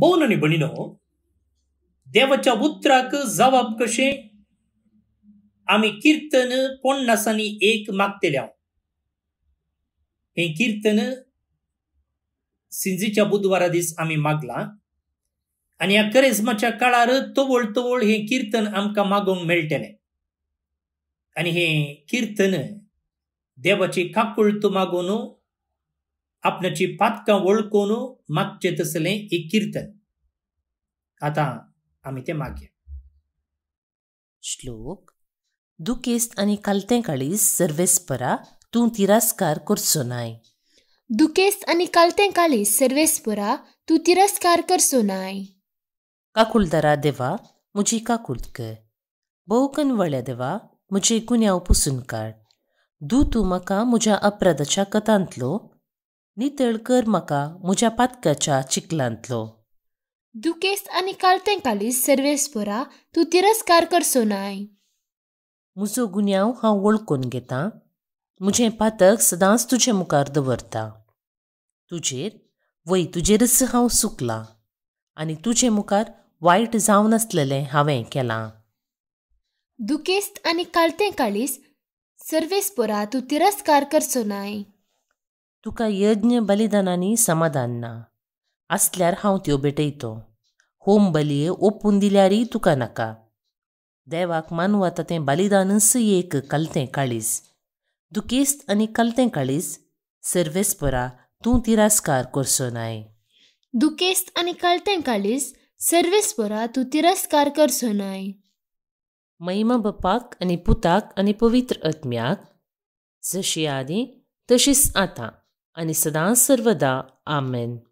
Bone आणि बणिनो देवाच्या पुत्राक जबाब कशें आम्ही कीर्तन पन्नासांनी एक मागतेले हे हे कीर्तन सिंजीच्या बुधवारा दीस आमी मागला आनी ह्या करेजमाच्या काळार तवळ तवळ हे कीर्तन आमकां मागोवंक मेळटलें आणि हे कीर्तन देवाची काकुळ तो मागून आपल्याची पातकां वळकोन मागचे तसले एक कीर्तन आता आम्ही ते मागे श्लोक दुखेस्त आणि कालते काळीस सर्वेस्परा तू तिरस्कार करसो नाय दुखेस्त आणि कालते काळीस सर्वेस्परा तू तिरस्कार करसो नाय काकुलदारा देवा म्हजी काकुल कर कन व्हडल्या देवा मुझे गुन्यांव पुसून काढ दू तू म्हाका म्हज्या अपराधाच्या कथांतलो नितळकर म्हाका म्हज्या पातकाच्या चिकलांतलो दुखेस्त आनी कालतें कालीस सर्वेस्वरा तूं तिरस्कार करचो नाय म्हजो गुन्यांव हांव वळखून घेतां म्हजें पातक सदांच तुजे मुखार दवरता तुजेर वय तुजेरच हांव सुकलां आनी तुजे मुखार वायट जावं आसलेलें हांवें केलां दुखेस्त आनी कालतें काळीस सर्वेस्पोरा तूं तिरस्कार करचो नाय तुका यज्ञ बलिदानांनी समाधान ना असल्यार हांव त्यो भेटयतो होम बलिये ओपून दिल्यारय तुका नाका देवाक मानू आतां तें बलिदानच एक कलतें काळीस दुखेस्त आनी कलतें काळीस सर्वेस्परा तूं तिरस्कार करचो नाय दुखेस्त आनी कळतें काळीस सर्वेस्परा तूं तिरस्कार करचो नाय महिमा बापाक आनी पुताक आनी पवित्र आत्म्याक जशी आदी तशीच आतां انیستدان سر آمین.